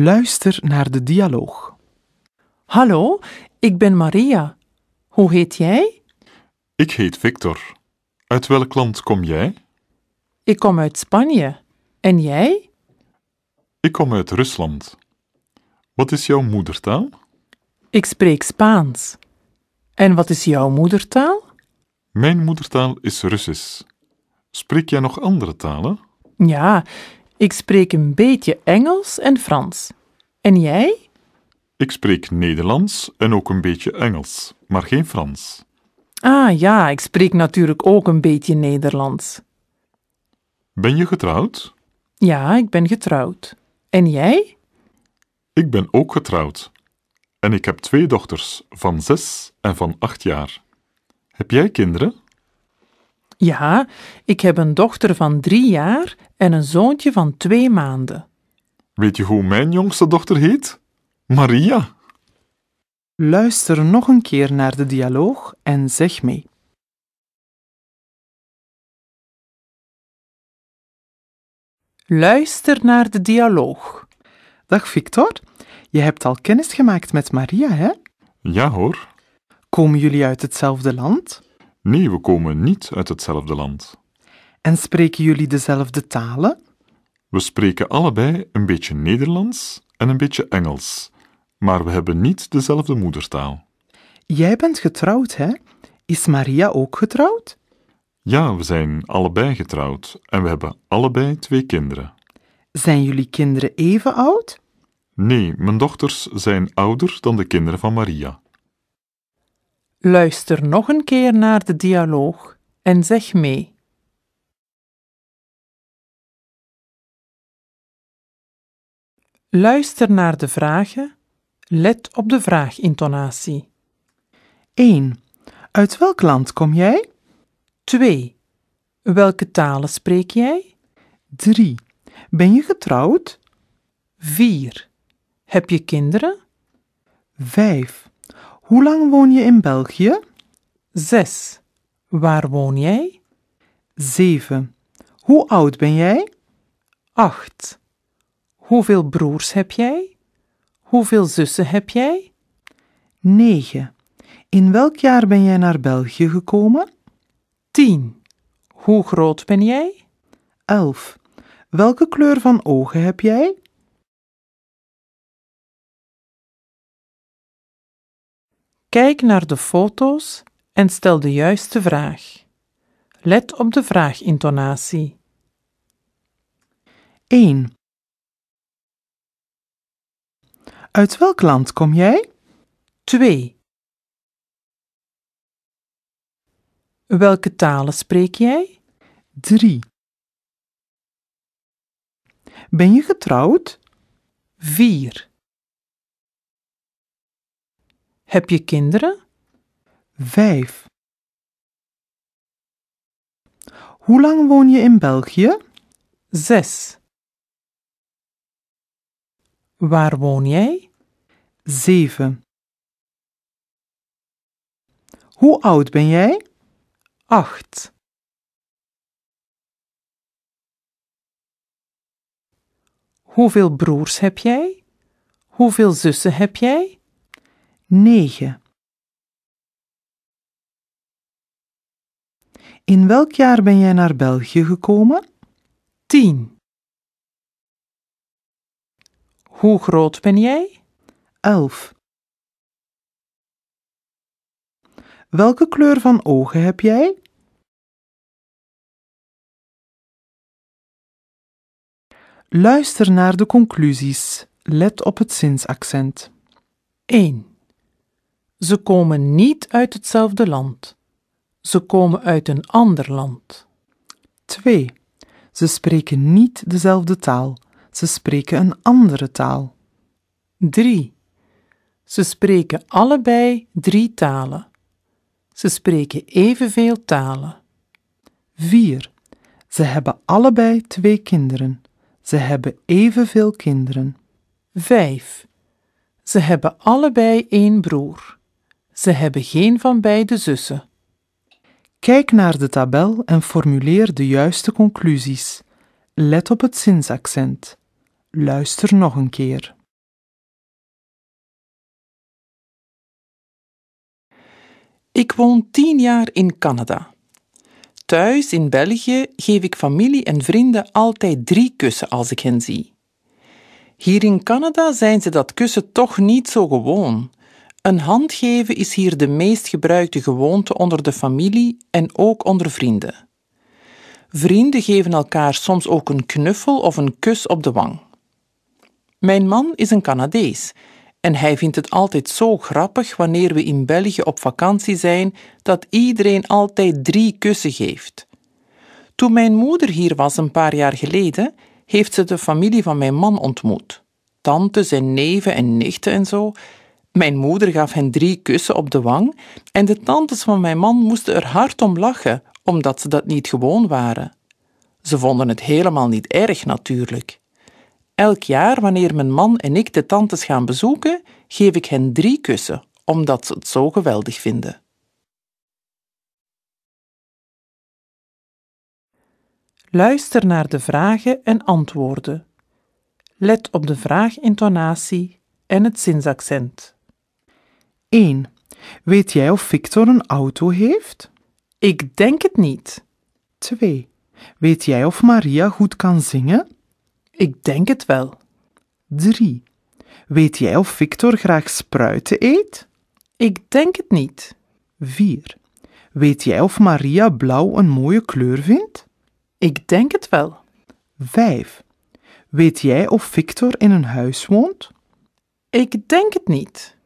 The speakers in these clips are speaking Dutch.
Luister naar de dialoog. Hallo, ik ben Maria. Hoe heet jij? Ik heet Victor. Uit welk land kom jij? Ik kom uit Spanje. En jij? Ik kom uit Rusland. Wat is jouw moedertaal? Ik spreek Spaans. En wat is jouw moedertaal? Mijn moedertaal is Russisch. Spreek jij nog andere talen? Ja, ik spreek een beetje Engels en Frans. En jij? Ik spreek Nederlands en ook een beetje Engels, maar geen Frans. Ah ja, ik spreek natuurlijk ook een beetje Nederlands. Ben je getrouwd? Ja, ik ben getrouwd. En jij? Ik ben ook getrouwd. En ik heb twee dochters van zes en van acht jaar. Heb jij kinderen? Ja, ik heb een dochter van drie jaar en een zoontje van twee maanden. Weet je hoe mijn jongste dochter heet? Maria. Luister nog een keer naar de dialoog en zeg mee. Luister naar de dialoog. Dag Victor, je hebt al kennis gemaakt met Maria, hè? Ja hoor. Komen jullie uit hetzelfde land? Nee, we komen niet uit hetzelfde land. En spreken jullie dezelfde talen? We spreken allebei een beetje Nederlands en een beetje Engels, maar we hebben niet dezelfde moedertaal. Jij bent getrouwd, hè? Is Maria ook getrouwd? Ja, we zijn allebei getrouwd en we hebben allebei twee kinderen. Zijn jullie kinderen even oud? Nee, mijn dochters zijn ouder dan de kinderen van Maria. Luister nog een keer naar de dialoog en zeg mee. Luister naar de vragen, let op de vraagintonatie. 1. Uit welk land kom jij? 2. Welke talen spreek jij? 3. Ben je getrouwd? 4. Heb je kinderen? 5. Hoe lang woon je in België? 6. Waar woon jij? 7. Hoe oud ben jij? 8. Hoeveel broers heb jij? Hoeveel zussen heb jij? 9. In welk jaar ben jij naar België gekomen? 10. Hoe groot ben jij? 11. Welke kleur van ogen heb jij? Kijk naar de foto's en stel de juiste vraag. Let op de vraagintonatie. 1. Uit welk land kom jij? 2. Welke talen spreek jij? 3. Ben je getrouwd? 4. Heb je kinderen? Vijf. Hoe lang woon je in België? Zes. Waar woon jij? Zeven. Hoe oud ben jij? Acht. Hoeveel broers heb jij? Hoeveel zussen heb jij? 9. In welk jaar ben jij naar België gekomen? 10. Hoe groot ben jij? 11. Welke kleur van ogen heb jij? Luister naar de conclusies. Let op het zinsaccent. 1. Ze komen niet uit hetzelfde land. Ze komen uit een ander land. 2. Ze spreken niet dezelfde taal. Ze spreken een andere taal. 3. Ze spreken allebei drie talen. Ze spreken evenveel talen. 4. Ze hebben allebei twee kinderen. Ze hebben evenveel kinderen. 5. Ze hebben allebei één broer. Ze hebben geen van beide zussen. Kijk naar de tabel en formuleer de juiste conclusies. Let op het zinsaccent. Luister nog een keer. Ik woon tien jaar in Canada. Thuis in België geef ik familie en vrienden altijd drie kussen als ik hen zie. Hier in Canada zijn ze dat kussen toch niet zo gewoon. Een hand geven is hier de meest gebruikte gewoonte onder de familie en ook onder vrienden. Vrienden geven elkaar soms ook een knuffel of een kus op de wang. Mijn man is een Canadees en hij vindt het altijd zo grappig wanneer we in België op vakantie zijn dat iedereen altijd drie kussen geeft. Toen mijn moeder hier was een paar jaar geleden, heeft ze de familie van mijn man ontmoet. Tantes en neven en nichten en zo, mijn moeder gaf hen drie kussen op de wang en de tantes van mijn man moesten er hard om lachen, omdat ze dat niet gewoon waren. Ze vonden het helemaal niet erg natuurlijk. Elk jaar, wanneer mijn man en ik de tantes gaan bezoeken, geef ik hen drie kussen, omdat ze het zo geweldig vinden. Luister naar de vragen en antwoorden. Let op de vraagintonatie en het zinsaccent. 1. Weet jij of Victor een auto heeft? Ik denk het niet. 2. Weet jij of Maria goed kan zingen? Ik denk het wel. 3. Weet jij of Victor graag spruiten eet? Ik denk het niet. 4. Weet jij of Maria blauw een mooie kleur vindt? Ik denk het wel. 5. Weet jij of Victor in een huis woont? Ik denk het niet.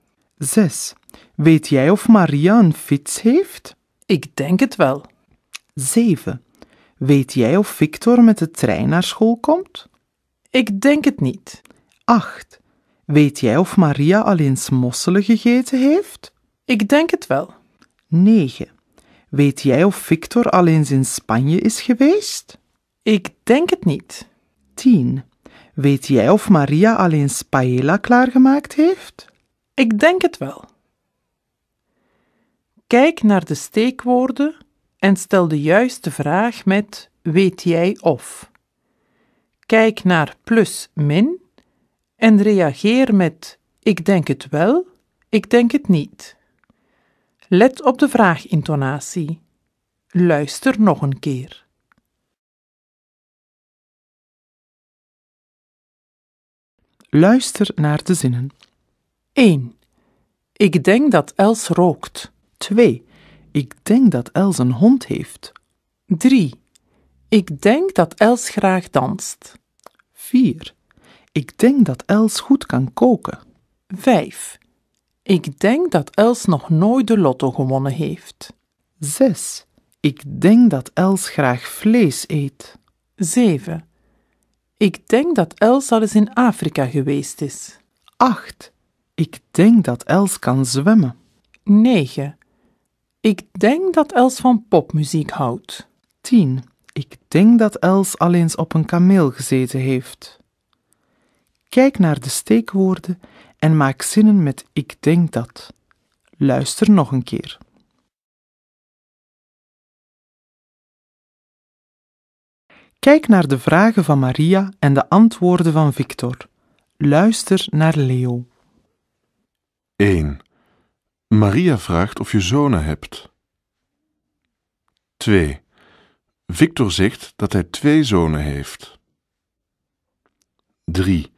6. Weet jij of Maria een fiets heeft? Ik denk het wel. 7. Weet jij of Victor met de trein naar school komt? Ik denk het niet. 8. Weet jij of Maria al eens mosselen gegeten heeft? Ik denk het wel. 9. Weet jij of Victor al eens in Spanje is geweest? Ik denk het niet. 10. Weet jij of Maria al eens paella klaargemaakt heeft? Ik denk het wel. Kijk naar de steekwoorden en stel de juiste vraag met weet jij of. Kijk naar plus min en reageer met ik denk het wel, ik denk het niet. Let op de vraagintonatie. Luister nog een keer. Luister naar de zinnen. 1. Ik denk dat Els rookt. 2. Ik denk dat Els een hond heeft. 3. Ik denk dat Els graag danst. 4. Ik denk dat Els goed kan koken. 5. Ik denk dat Els nog nooit de lotto gewonnen heeft. 6. Ik denk dat Els graag vlees eet. 7. Ik denk dat Els al eens in Afrika geweest is. 8. Ik denk dat Els kan zwemmen. 9. Ik denk dat Els van popmuziek houdt. 10. Ik denk dat Els al eens op een kameel gezeten heeft. Kijk naar de steekwoorden en maak zinnen met ik denk dat. Luister nog een keer. Kijk naar de vragen van Maria en de antwoorden van Victor. Luister naar Leo. 1. Maria vraagt of je zonen hebt. 2. Victor zegt dat hij twee zonen heeft. 3.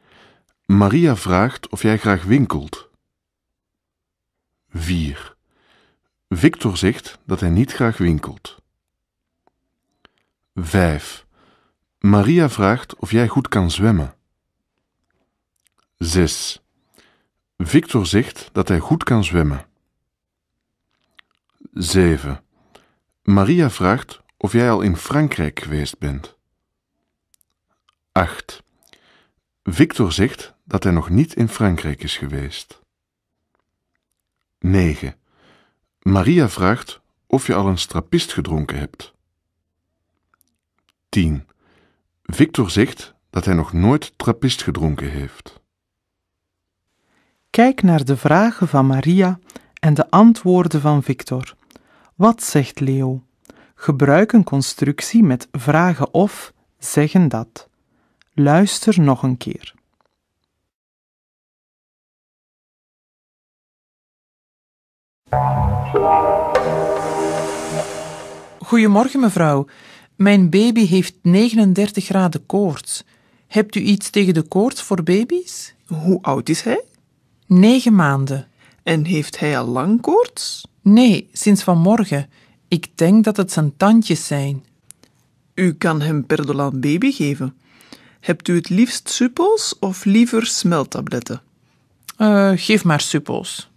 Maria vraagt of jij graag winkelt. 4. Victor zegt dat hij niet graag winkelt. 5. Maria vraagt of jij goed kan zwemmen. 6. Victor zegt dat hij goed kan zwemmen. 7. Maria vraagt of jij al in Frankrijk geweest bent. 8. Victor zegt dat hij nog niet in Frankrijk is geweest. 9. Maria vraagt of je al een strappist gedronken hebt. 10. Victor zegt dat hij nog nooit trappist gedronken heeft. Kijk naar de vragen van Maria en de antwoorden van Victor. Wat zegt Leo? Gebruik een constructie met vragen of zeggen dat. Luister nog een keer. Goedemorgen, mevrouw. Mijn baby heeft 39 graden koorts. Hebt u iets tegen de koorts voor baby's? Hoe oud is hij? Negen maanden. En heeft hij al lang koorts? Nee, sinds vanmorgen. Ik denk dat het zijn tandjes zijn. U kan hem Perdolan Baby geven. Hebt u het liefst suppels of liever smeltabletten? Eh, geef maar suppels.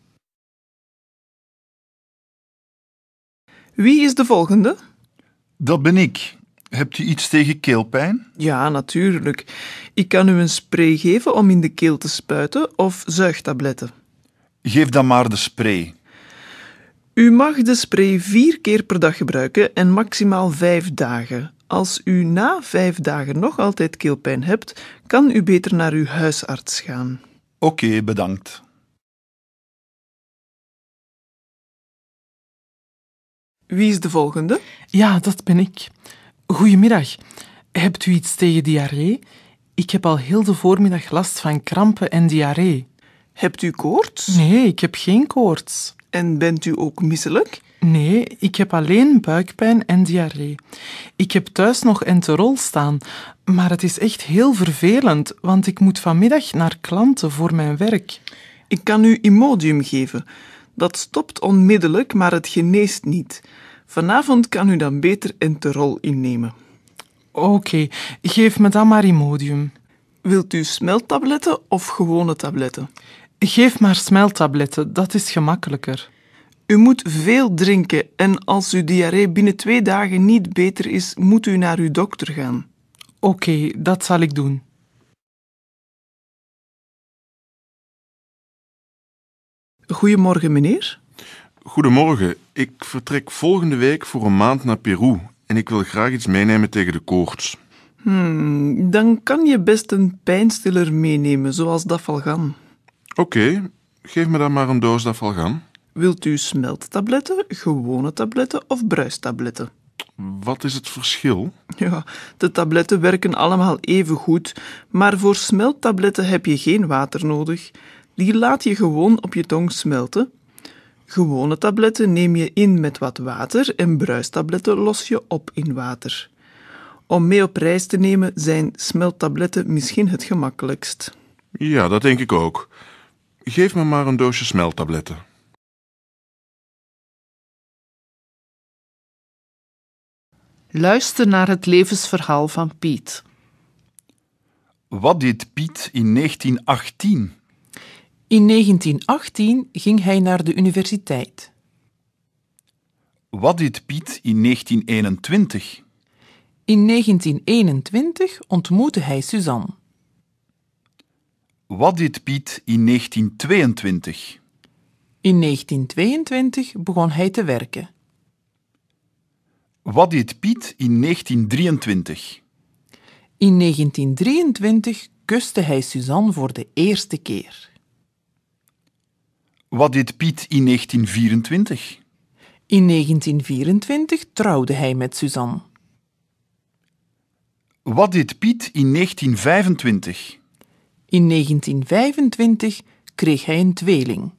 Wie is de volgende? Dat ben ik. Hebt u iets tegen keelpijn? Ja, natuurlijk. Ik kan u een spray geven om in de keel te spuiten of zuigtabletten. Geef dan maar de spray. U mag de spray vier keer per dag gebruiken en maximaal vijf dagen. Als u na vijf dagen nog altijd keelpijn hebt, kan u beter naar uw huisarts gaan. Oké, bedankt. Wie is de volgende? Ja, dat ben ik. Goedemiddag. Hebt u iets tegen diarree? Ik heb al heel de voormiddag last van krampen en diarree. Hebt u koorts? Nee, ik heb geen koorts. En bent u ook misselijk? Nee, ik heb alleen buikpijn en diarree. Ik heb thuis nog enterol staan, maar het is echt heel vervelend, want ik moet vanmiddag naar klanten voor mijn werk. Ik kan u Imodium geven. Dat stopt onmiddellijk, maar het geneest niet. Vanavond kan u dan beter de rol innemen. Oké, geef me dan maar Imodium. Wilt u smelttabletten of gewone tabletten? Geef maar smelttabletten, dat is gemakkelijker. U moet veel drinken en als uw diarree binnen twee dagen niet beter is, moet u naar uw dokter gaan. Oké, dat zal ik doen. Goedemorgen, meneer. Goedemorgen. Ik vertrek volgende week voor een maand naar Peru en ik wil graag iets meenemen tegen de koorts. Hmm, dan kan je best een pijnstiller meenemen, zoals Dafalgan. Oké, geef me dan maar een doos Dafalgan. Wilt u smelttabletten, gewone tabletten of bruistabletten? Wat is het verschil? Ja, de tabletten werken allemaal even goed, maar voor smelttabletten heb je geen water nodig. Die laat je gewoon op je tong smelten Gewone tabletten neem je in met wat water en bruistabletten los je op in water. Om mee op reis te nemen zijn smelttabletten misschien het gemakkelijkst. Ja, dat denk ik ook. Geef me maar een doosje smelttabletten. Luister naar het levensverhaal van Piet. Wat deed Piet in 1918? In 1918 ging hij naar de universiteit. Wat deed Piet in 1921? In 1921 ontmoette hij Suzanne. Wat deed Piet in 1922? In 1922 begon hij te werken. Wat deed Piet in 1923? In 1923 kuste hij Suzanne voor de eerste keer. Wat deed Piet in 1924? In 1924 trouwde hij met Suzanne. Wat deed Piet in 1925? In 1925 kreeg hij een tweeling.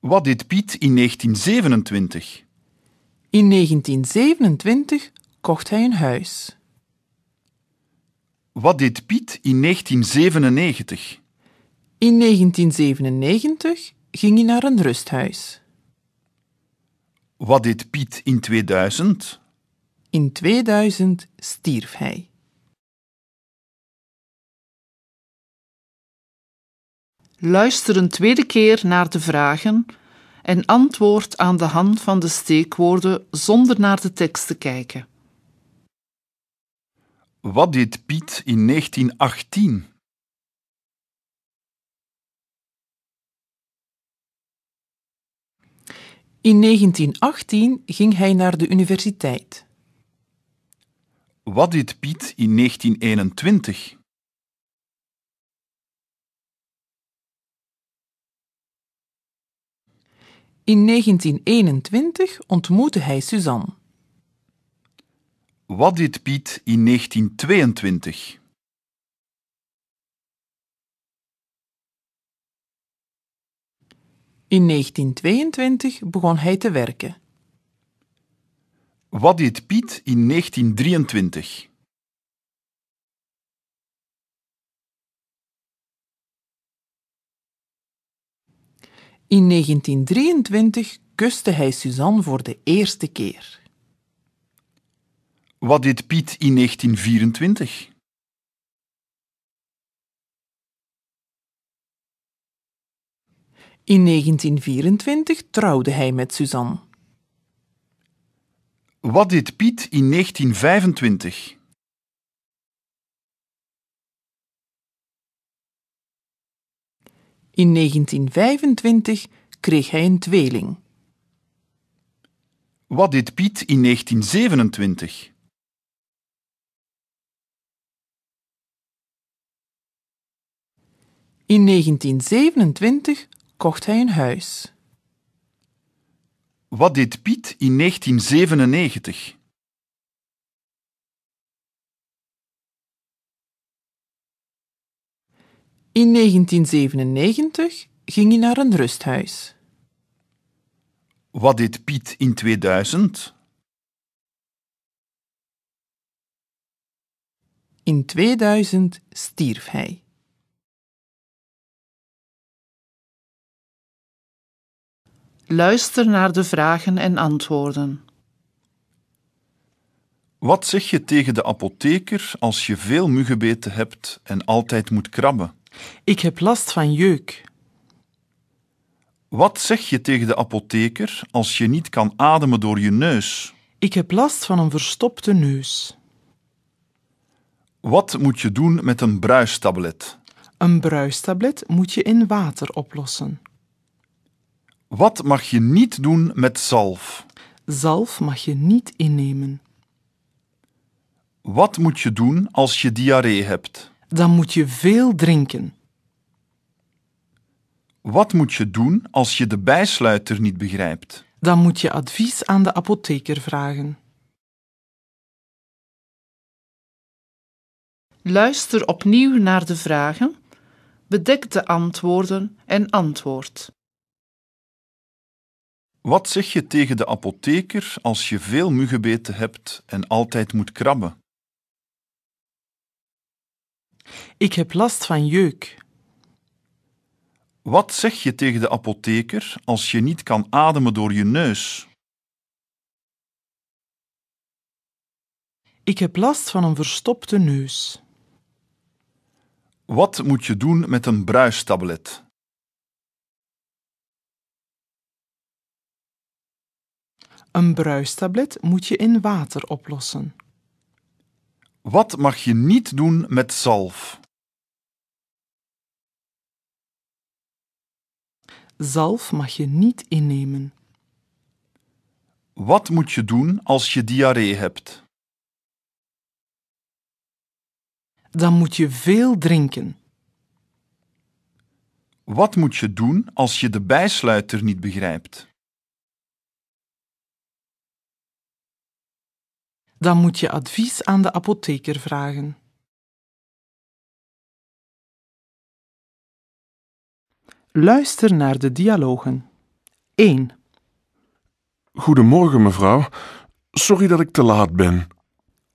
Wat deed Piet in 1927? In 1927 kocht hij een huis. Wat deed Piet in 1997? In 1997 ging hij naar een rusthuis. Wat deed Piet in 2000? In 2000 stierf hij. Luister een tweede keer naar de vragen en antwoord aan de hand van de steekwoorden zonder naar de tekst te kijken. Wat deed Piet in 1918? In 1918 ging hij naar de universiteit. Wat deed Piet in 1921? In 1921 ontmoette hij Suzanne. Wat deed Piet in 1922? In 1922 begon hij te werken. Wat deed Piet in 1923? In 1923 kuste hij Suzanne voor de eerste keer. Wat deed Piet in 1924? In 1924 trouwde hij met Suzanne. Wat deed Piet in 1925? In 1925 kreeg hij een tweeling. Wat deed Piet in 1927? In 1927 kocht hij een huis. Wat deed Piet in 1997? In 1997 ging hij naar een rusthuis. Wat deed Piet in 2000? In 2000 stierf hij. Luister naar de vragen en antwoorden. Wat zeg je tegen de apotheker als je veel muggenbeten hebt en altijd moet krabben? Ik heb last van jeuk. Wat zeg je tegen de apotheker als je niet kan ademen door je neus? Ik heb last van een verstopte neus. Wat moet je doen met een bruistablet? Een bruistablet moet je in water oplossen. Wat mag je niet doen met zalf? Zalf mag je niet innemen. Wat moet je doen als je diarree hebt? Dan moet je veel drinken. Wat moet je doen als je de bijsluiter niet begrijpt? Dan moet je advies aan de apotheker vragen. Luister opnieuw naar de vragen, bedek de antwoorden en antwoord. Wat zeg je tegen de apotheker als je veel muggenbeten hebt en altijd moet krabben? Ik heb last van jeuk. Wat zeg je tegen de apotheker als je niet kan ademen door je neus? Ik heb last van een verstopte neus. Wat moet je doen met een bruistablet? Een bruistablet moet je in water oplossen. Wat mag je niet doen met zalf? Zalf mag je niet innemen. Wat moet je doen als je diarree hebt? Dan moet je veel drinken. Wat moet je doen als je de bijsluiter niet begrijpt? dan moet je advies aan de apotheker vragen. Luister naar de dialogen. 1. Goedemorgen, mevrouw. Sorry dat ik te laat ben.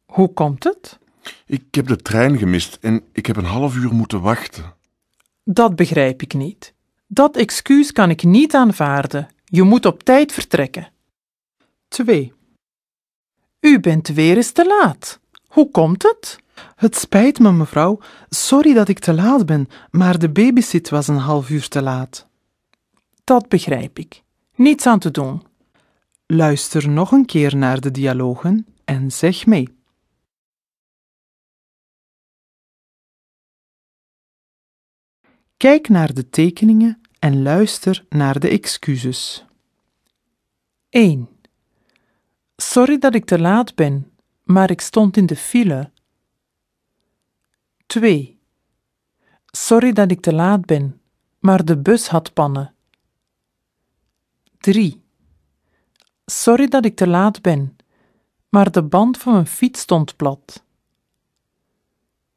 Hoe komt het? Ik heb de trein gemist en ik heb een half uur moeten wachten. Dat begrijp ik niet. Dat excuus kan ik niet aanvaarden. Je moet op tijd vertrekken. 2. U bent weer eens te laat. Hoe komt het? Het spijt me, mevrouw. Sorry dat ik te laat ben, maar de babysit was een half uur te laat. Dat begrijp ik. Niets aan te doen. Luister nog een keer naar de dialogen en zeg mee. Kijk naar de tekeningen en luister naar de excuses. 1. Sorry dat ik te laat ben, maar ik stond in de file. 2. Sorry dat ik te laat ben, maar de bus had pannen. 3. Sorry dat ik te laat ben, maar de band van mijn fiets stond plat.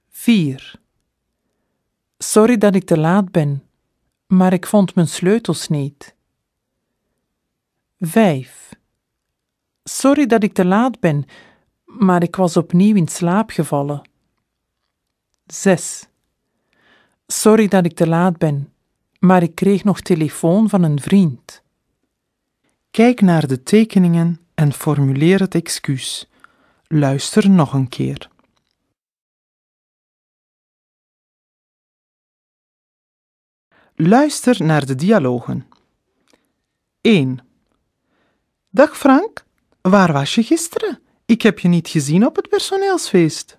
4. Sorry dat ik te laat ben, maar ik vond mijn sleutels niet. 5. Sorry dat ik te laat ben, maar ik was opnieuw in slaap gevallen. 6. Sorry dat ik te laat ben, maar ik kreeg nog telefoon van een vriend. Kijk naar de tekeningen en formuleer het excuus. Luister nog een keer. Luister naar de dialogen. 1. Dag Frank, Waar was je gisteren? Ik heb je niet gezien op het personeelsfeest.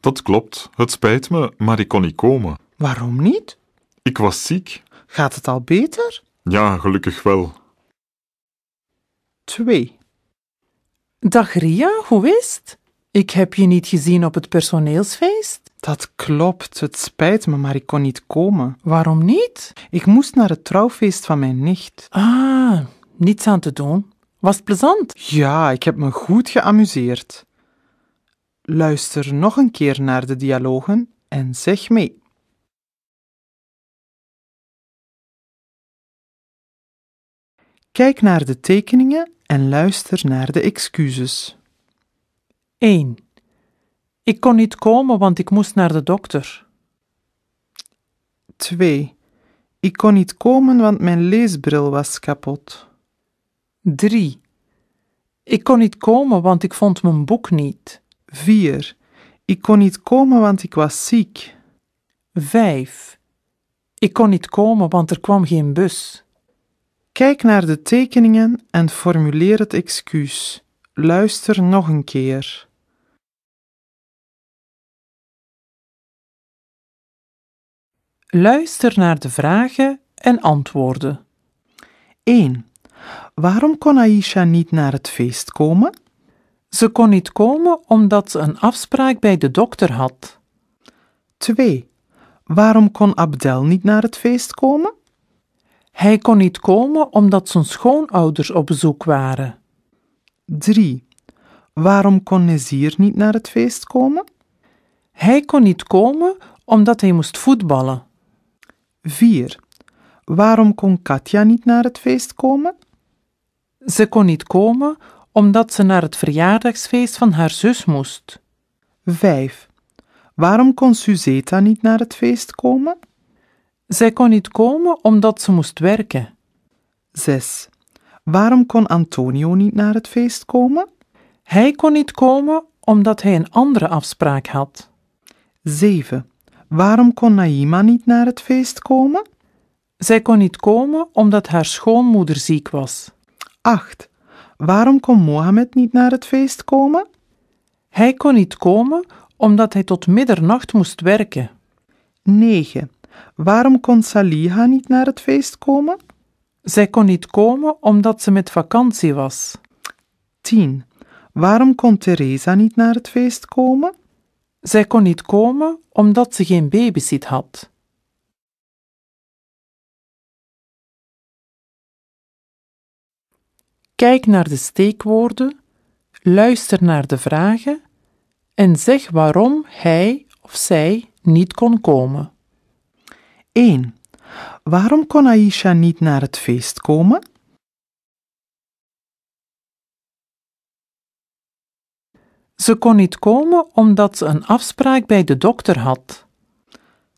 Dat klopt. Het spijt me, maar ik kon niet komen. Waarom niet? Ik was ziek. Gaat het al beter? Ja, gelukkig wel. 2. Dag Ria, hoe is het? Ik heb je niet gezien op het personeelsfeest. Dat klopt, het spijt me, maar ik kon niet komen. Waarom niet? Ik moest naar het trouwfeest van mijn nicht. Ah, niets aan te doen. Was het plezant? Ja, ik heb me goed geamuseerd. Luister nog een keer naar de dialogen en zeg mee. Kijk naar de tekeningen en luister naar de excuses. 1. Ik kon niet komen, want ik moest naar de dokter. 2. Ik kon niet komen, want mijn leesbril was kapot. 3. Ik kon niet komen, want ik vond mijn boek niet. 4. Ik kon niet komen, want ik was ziek. 5. Ik kon niet komen, want er kwam geen bus. Kijk naar de tekeningen en formuleer het excuus. Luister nog een keer. Luister naar de vragen en antwoorden. 1. Waarom kon Aisha niet naar het feest komen? Ze kon niet komen omdat ze een afspraak bij de dokter had. 2. Waarom kon Abdel niet naar het feest komen? Hij kon niet komen omdat zijn schoonouders op bezoek waren. 3. Waarom kon Nezir niet naar het feest komen? Hij kon niet komen omdat hij moest voetballen. 4. Waarom kon Katja niet naar het feest komen? Ze kon niet komen omdat ze naar het verjaardagsfeest van haar zus moest. 5. Waarom kon Suzeta niet naar het feest komen? Zij kon niet komen omdat ze moest werken. 6. Waarom kon Antonio niet naar het feest komen? Hij kon niet komen omdat hij een andere afspraak had. 7. Waarom kon Naima niet naar het feest komen? Zij kon niet komen omdat haar schoonmoeder ziek was. 8. Waarom kon Mohammed niet naar het feest komen? Hij kon niet komen omdat hij tot middernacht moest werken. 9. Waarom kon Saliha niet naar het feest komen? Zij kon niet komen omdat ze met vakantie was. 10. Waarom kon Teresa niet naar het feest komen? Zij kon niet komen omdat ze geen babysit had. Kijk naar de steekwoorden, luister naar de vragen en zeg waarom hij of zij niet kon komen. 1. Waarom kon Aisha niet naar het feest komen? Ze kon niet komen omdat ze een afspraak bij de dokter had.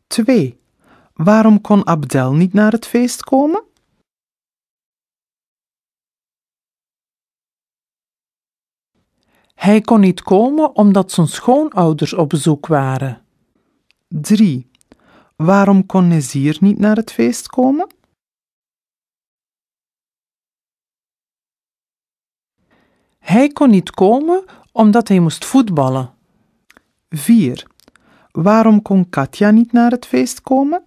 2. Waarom kon Abdel niet naar het feest komen? Hij kon niet komen omdat zijn schoonouders op bezoek waren. 3. Waarom kon Nezir niet naar het feest komen? Hij kon niet komen omdat hij moest voetballen. 4. Waarom kon Katja niet naar het feest komen?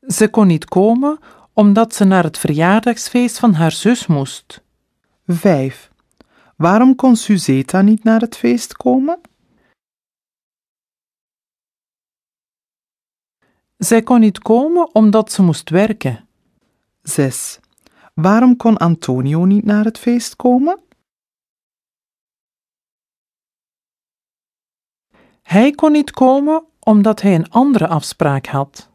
Ze kon niet komen omdat ze naar het verjaardagsfeest van haar zus moest. 5. Waarom kon Suzeta niet naar het feest komen? Zij kon niet komen omdat ze moest werken. 6. Waarom kon Antonio niet naar het feest komen? Hij kon niet komen omdat hij een andere afspraak had.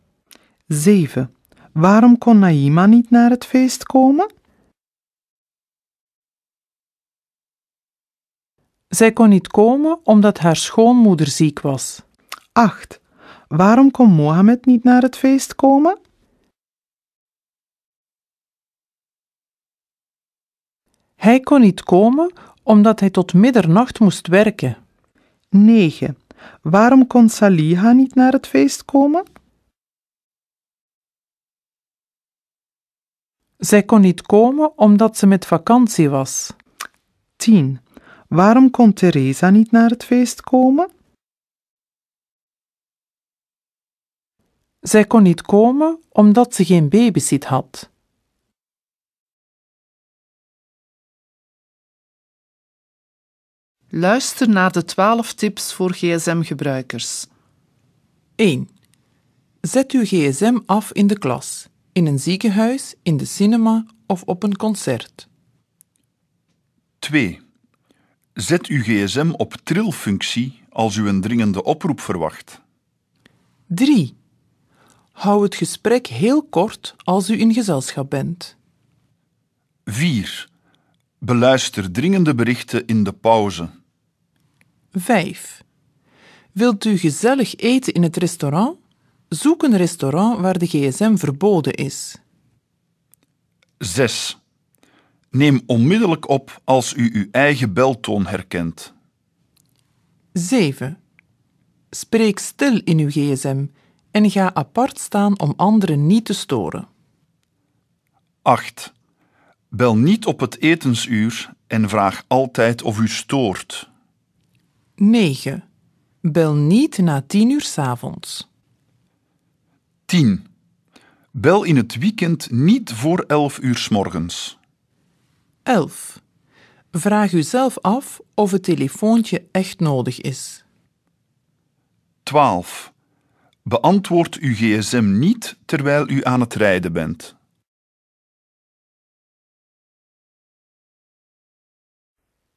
7. Waarom kon Naima niet naar het feest komen? Zij kon niet komen omdat haar schoonmoeder ziek was. 8. Waarom kon Mohammed niet naar het feest komen? Hij kon niet komen omdat hij tot middernacht moest werken. 9. Waarom kon Saliha niet naar het feest komen? Zij kon niet komen omdat ze met vakantie was. 10. Waarom kon Teresa niet naar het feest komen? Zij kon niet komen omdat ze geen babysit had. Luister naar de 12 tips voor gsm-gebruikers. 1. Zet uw gsm af in de klas in een ziekenhuis, in de cinema of op een concert. 2. Zet uw gsm op trilfunctie als u een dringende oproep verwacht. 3. Hou het gesprek heel kort als u in gezelschap bent. 4. Beluister dringende berichten in de pauze. 5. Wilt u gezellig eten in het restaurant? Zoek een restaurant waar de gsm verboden is. 6. Neem onmiddellijk op als u uw eigen beltoon herkent. 7. Spreek stil in uw gsm en ga apart staan om anderen niet te storen. 8. Bel niet op het etensuur en vraag altijd of u stoort. 9. Bel niet na 10 uur s avonds. 10. Bel in het weekend niet voor 11 uur s morgens. 11. Vraag u zelf af of het telefoontje echt nodig is. 12. Beantwoord uw gsm niet terwijl u aan het rijden bent.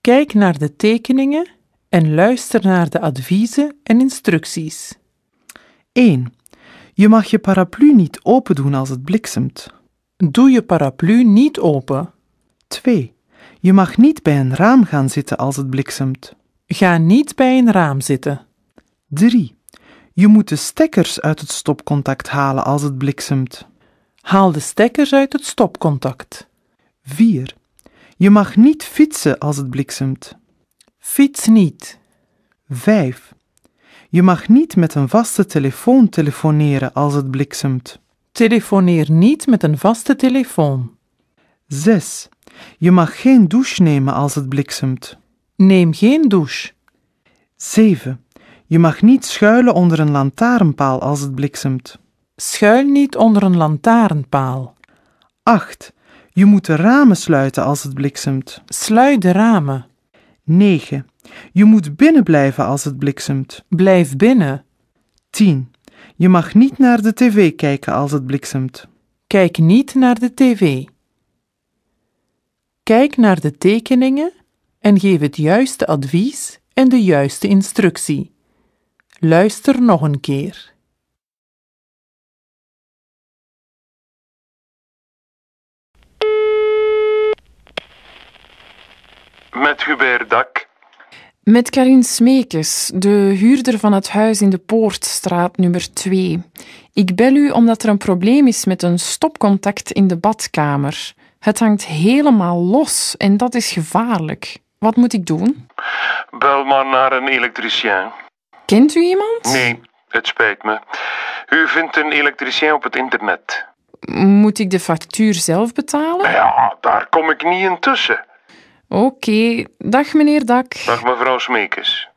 Kijk naar de tekeningen en luister naar de adviezen en instructies. 1. Je mag je paraplu niet open doen als het bliksemt. Doe je paraplu niet open. 2. Je mag niet bij een raam gaan zitten als het bliksemt. Ga niet bij een raam zitten. 3. Je moet de stekkers uit het stopcontact halen als het bliksemt. Haal de stekkers uit het stopcontact. 4. Je mag niet fietsen als het bliksemt. Fiets niet. 5. Je mag niet met een vaste telefoon telefoneren als het bliksemt. Telefoneer niet met een vaste telefoon. 6. Je mag geen douche nemen als het bliksemt. Neem geen douche. 7. Je mag niet schuilen onder een lantaarnpaal als het bliksemt. Schuil niet onder een lantaarnpaal. 8. Je moet de ramen sluiten als het bliksemt. Sluit de ramen. 9. Je moet binnen blijven als het bliksemt. Blijf binnen. 10. Je mag niet naar de tv kijken als het bliksemt. Kijk niet naar de tv. Kijk naar de tekeningen en geef het juiste advies en de juiste instructie. Luister nog een keer. Met Hubert Dak. Met Karin Smeekes, de huurder van het huis in de Poortstraat nummer 2. Ik bel u omdat er een probleem is met een stopcontact in de badkamer. Het hangt helemaal los en dat is gevaarlijk. Wat moet ik doen? Bel maar naar een elektricien. Kent u iemand? Nee, het spijt me. U vindt een elektricien op het internet. Moet ik de factuur zelf betalen? Ja, daar kom ik niet in tussen. Oké, dag meneer Dak. Dag mevrouw Smeekers.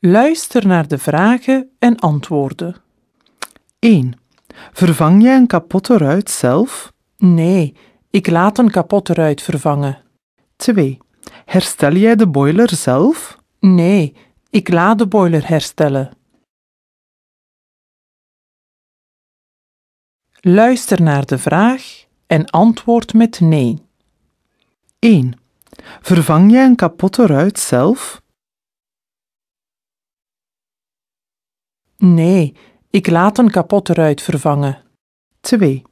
Luister naar de vragen en antwoorden. 1. Vervang jij een kapotte ruit zelf? Nee, ik laat een kapotte ruit vervangen. 2. Herstel jij de boiler zelf? Nee, ik laat de boiler herstellen. Luister naar de vraag en antwoord met nee. 1. Vervang jij een kapotte ruit zelf? Nee, ik laat een kapotte ruit vervangen. 2.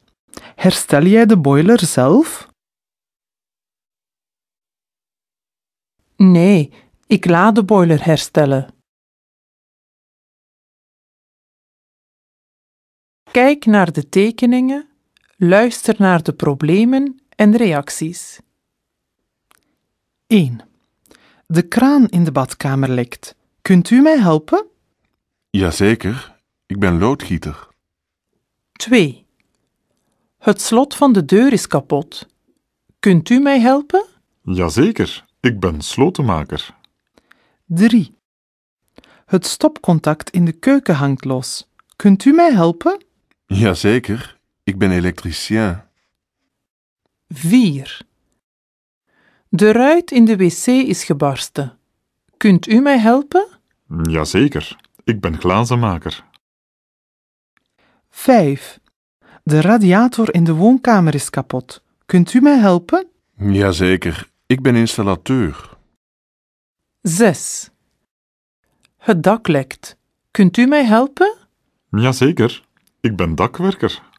Herstel jij de boiler zelf? Nee, ik laat de boiler herstellen. Kijk naar de tekeningen Luister naar de problemen en reacties. 1. De kraan in de badkamer lekt. Kunt u mij helpen? Jazeker, ik ben loodgieter. 2. Het slot van de deur is kapot. Kunt u mij helpen? Jazeker, ik ben slotenmaker. 3. Het stopcontact in de keuken hangt los. Kunt u mij helpen? Jazeker, ik ben elektricien. 4. De ruit in de wc is gebarsten. Kunt u mij helpen? Mm, jazeker, ik ben glazenmaker. 5. De radiator in de woonkamer is kapot. Kunt u mij helpen? Jazeker, ik ben installateur. 6. Het dak lekt. Kunt u mij helpen? Jazeker, ik ben dakwerker.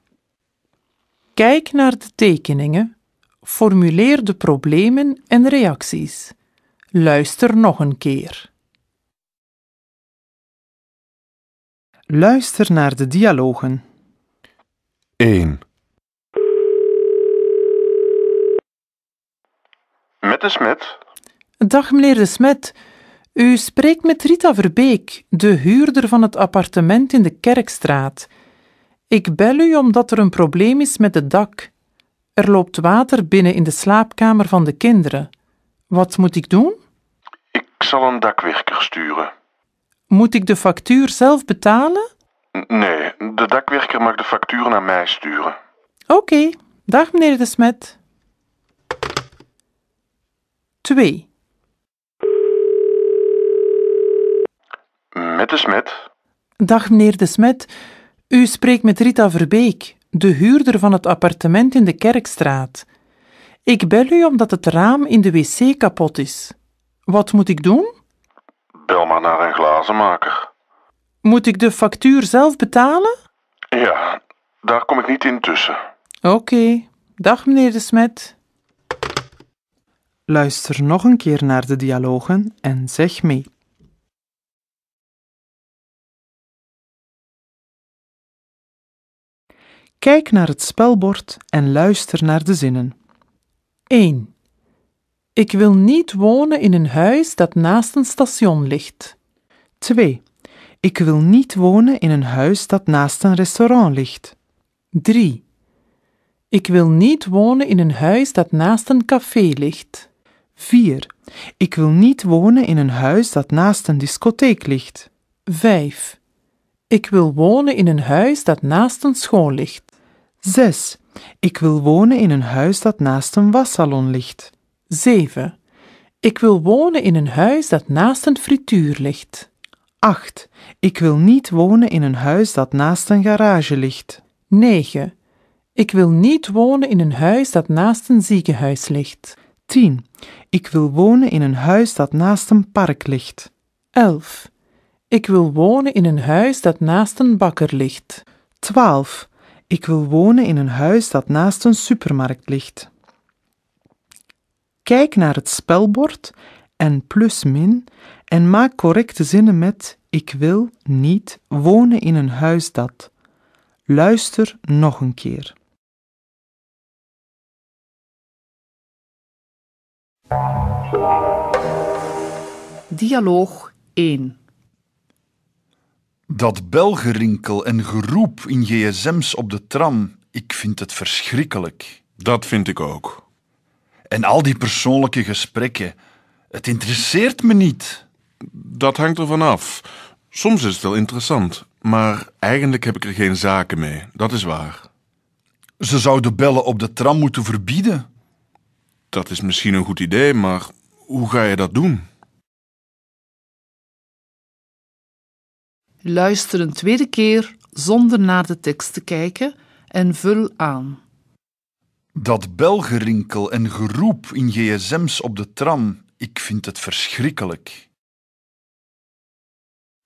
Kijk naar de tekeningen, formuleer de problemen en reacties. Luister nog een keer. Luister naar de dialogen. 1. Met de Smet. Dag meneer de Smet. U spreekt met Rita Verbeek, de huurder van het appartement in de Kerkstraat. Ik bel u omdat er een probleem is met het dak. Er loopt water binnen in de slaapkamer van de kinderen. Wat moet ik doen? Ik zal een dakwerker sturen. Moet ik de factuur zelf betalen? Nee, de dakwerker mag de factuur naar mij sturen. Oké, dag meneer De Smet. 2. Met De Smet. Dag meneer De Smet. U spreekt met Rita Verbeek, de huurder van het appartement in de Kerkstraat. Ik bel u omdat het raam in de wc kapot is. Wat moet ik doen? Bel maar naar een glazenmaker. Moet ik de factuur zelf betalen? Ja, daar kom ik niet in tussen. Oké, dag meneer de Smet. Luister nog een keer naar de dialogen en zeg mee. Kijk naar het spelbord en luister naar de zinnen. 1. Ik wil niet wonen in een huis dat naast een station ligt. 2. Ik wil niet wonen in een huis dat naast een restaurant ligt. 3. Ik wil niet wonen in een huis dat naast een café ligt. 4. Ik wil niet wonen in een huis dat naast een discotheek ligt. 5. Ik wil wonen in een huis dat naast een school ligt. 6. Ik wil wonen in een huis dat naast een wassalon ligt. 7. Ik wil wonen in een huis dat naast een frituur ligt. 8. Ik wil niet wonen in een huis dat naast een garage ligt. 9. Ik wil niet wonen in een huis dat naast een ziekenhuis ligt. 10. Ik wil wonen in een huis dat naast een park ligt. 11. Ik wil wonen in een huis dat naast een bakker ligt. 12. Ik wil wonen in een huis dat naast een supermarkt ligt. Kijk naar het spelbord en plus-min en maak correcte zinnen met Ik wil niet wonen in een huis dat. Luister nog een keer. Dialoog 1 dat belgerinkel en geroep in gsm's op de tram, ik vind het verschrikkelijk. Dat vind ik ook. En al die persoonlijke gesprekken, het interesseert me niet. Dat hangt ervan af. Soms is het wel interessant, maar eigenlijk heb ik er geen zaken mee, dat is waar. Ze zouden bellen op de tram moeten verbieden. Dat is misschien een goed idee, maar hoe ga je dat doen? Luister een tweede keer zonder naar de tekst te kijken en vul aan. Dat belgerinkel en geroep in gsm's op de tram, ik vind het verschrikkelijk.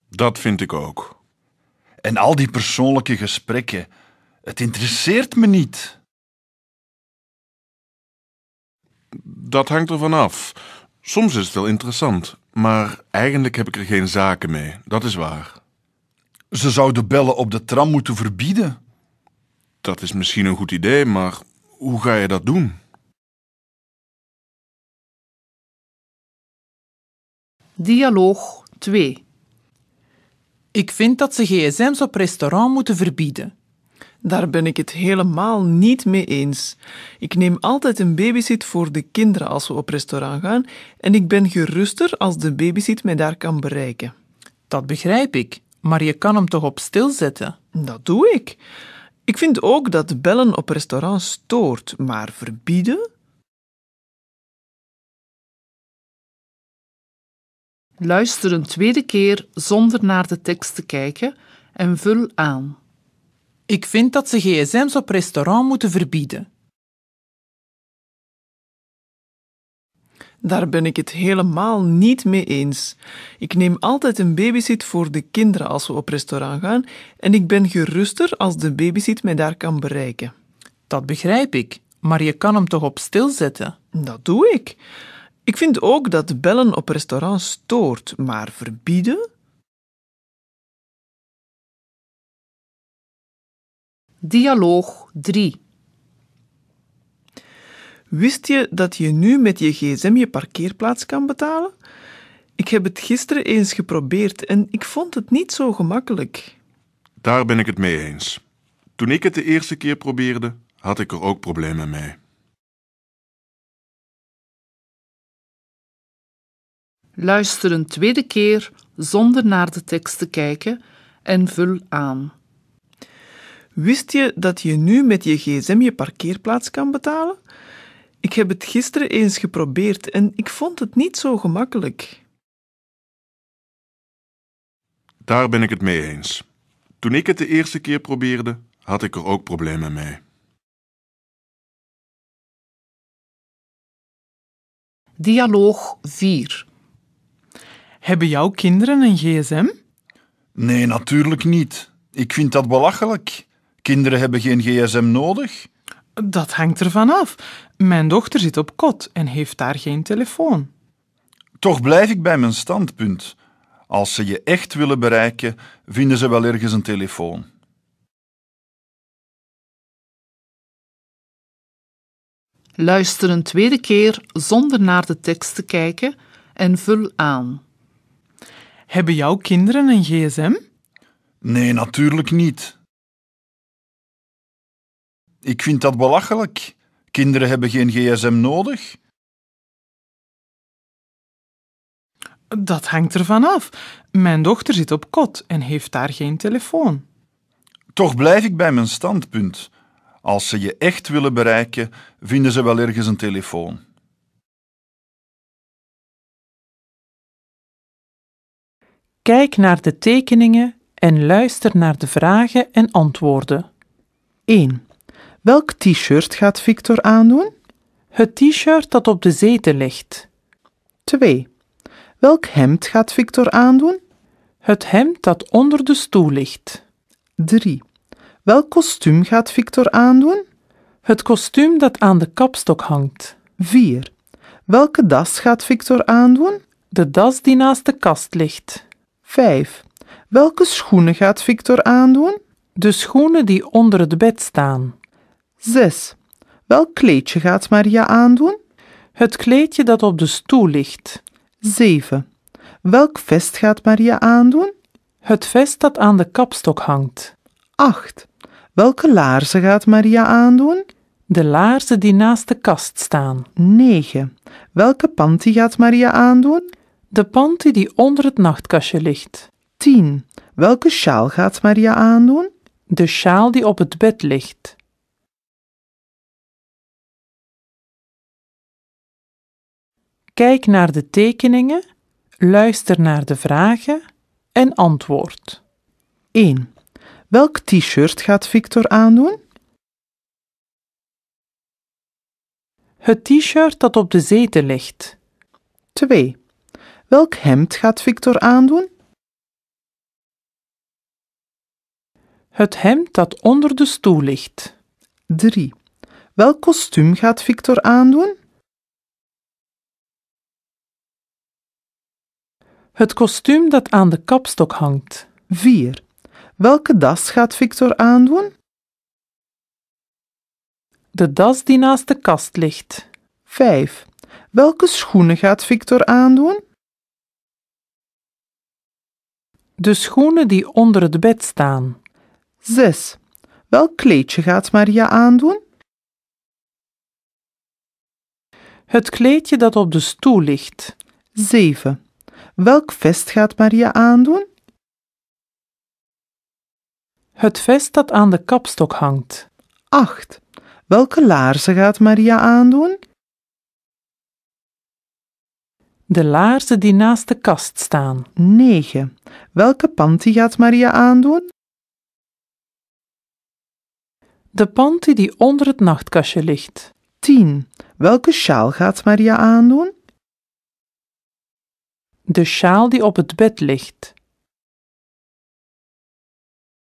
Dat vind ik ook. En al die persoonlijke gesprekken, het interesseert me niet. Dat hangt ervan af. Soms is het wel interessant, maar eigenlijk heb ik er geen zaken mee, dat is waar. Ze zouden bellen op de tram moeten verbieden. Dat is misschien een goed idee, maar hoe ga je dat doen? Dialoog 2 Ik vind dat ze gsm's op restaurant moeten verbieden. Daar ben ik het helemaal niet mee eens. Ik neem altijd een babysit voor de kinderen als we op restaurant gaan en ik ben geruster als de babysit mij daar kan bereiken. Dat begrijp ik maar je kan hem toch op stilzetten? Dat doe ik. Ik vind ook dat bellen op restaurant stoort, maar verbieden? Luister een tweede keer zonder naar de tekst te kijken en vul aan. Ik vind dat ze gsm's op restaurant moeten verbieden. Daar ben ik het helemaal niet mee eens. Ik neem altijd een babysit voor de kinderen als we op restaurant gaan en ik ben geruster als de babysit mij daar kan bereiken. Dat begrijp ik, maar je kan hem toch op stil zetten? Dat doe ik. Ik vind ook dat bellen op restaurant stoort, maar verbieden? Dialoog 3 Wist je dat je nu met je gsm je parkeerplaats kan betalen? Ik heb het gisteren eens geprobeerd en ik vond het niet zo gemakkelijk. Daar ben ik het mee eens. Toen ik het de eerste keer probeerde, had ik er ook problemen mee. Luister een tweede keer zonder naar de tekst te kijken en vul aan. Wist je dat je nu met je gsm je parkeerplaats kan betalen? Ik heb het gisteren eens geprobeerd en ik vond het niet zo gemakkelijk. Daar ben ik het mee eens. Toen ik het de eerste keer probeerde, had ik er ook problemen mee. Dialoog 4 Hebben jouw kinderen een gsm? Nee, natuurlijk niet. Ik vind dat belachelijk. Kinderen hebben geen gsm nodig. Dat hangt ervan af. Mijn dochter zit op kot en heeft daar geen telefoon. Toch blijf ik bij mijn standpunt. Als ze je echt willen bereiken, vinden ze wel ergens een telefoon. Luister een tweede keer zonder naar de tekst te kijken en vul aan. Hebben jouw kinderen een gsm? Nee, natuurlijk niet. Ik vind dat belachelijk. Kinderen hebben geen gsm nodig. Dat hangt ervan af. Mijn dochter zit op kot en heeft daar geen telefoon. Toch blijf ik bij mijn standpunt. Als ze je echt willen bereiken, vinden ze wel ergens een telefoon. Kijk naar de tekeningen en luister naar de vragen en antwoorden. 1. Welk t-shirt gaat Victor aandoen? Het t-shirt dat op de zetel ligt. 2. Welk hemd gaat Victor aandoen? Het hemd dat onder de stoel ligt. 3. Welk kostuum gaat Victor aandoen? Het kostuum dat aan de kapstok hangt. 4. Welke das gaat Victor aandoen? De das die naast de kast ligt. 5. Welke schoenen gaat Victor aandoen? De schoenen die onder het bed staan. Zes. Welk kleedje gaat Maria aandoen? Het kleedje dat op de stoel ligt. 7. Welk vest gaat Maria aandoen? Het vest dat aan de kapstok hangt. 8. Welke laarzen gaat Maria aandoen? De laarzen die naast de kast staan. 9. Welke panty gaat Maria aandoen? De panty die onder het nachtkastje ligt. 10. Welke sjaal gaat Maria aandoen? De sjaal die op het bed ligt. Kijk naar de tekeningen, luister naar de vragen en antwoord. 1. Welk t-shirt gaat Victor aandoen? Het t-shirt dat op de zetel ligt. 2. Welk hemd gaat Victor aandoen? Het hemd dat onder de stoel ligt. 3. Welk kostuum gaat Victor aandoen? Het kostuum dat aan de kapstok hangt. 4. Welke das gaat Victor aandoen? De das die naast de kast ligt. 5. Welke schoenen gaat Victor aandoen? De schoenen die onder het bed staan. 6. Welk kleedje gaat Maria aandoen? Het kleedje dat op de stoel ligt. 7. Welk vest gaat Maria aandoen? Het vest dat aan de kapstok hangt. 8. Welke laarzen gaat Maria aandoen? De laarzen die naast de kast staan. 9. Welke panty gaat Maria aandoen? De panty die onder het nachtkastje ligt. 10. Welke sjaal gaat Maria aandoen? de sjaal die op het bed ligt.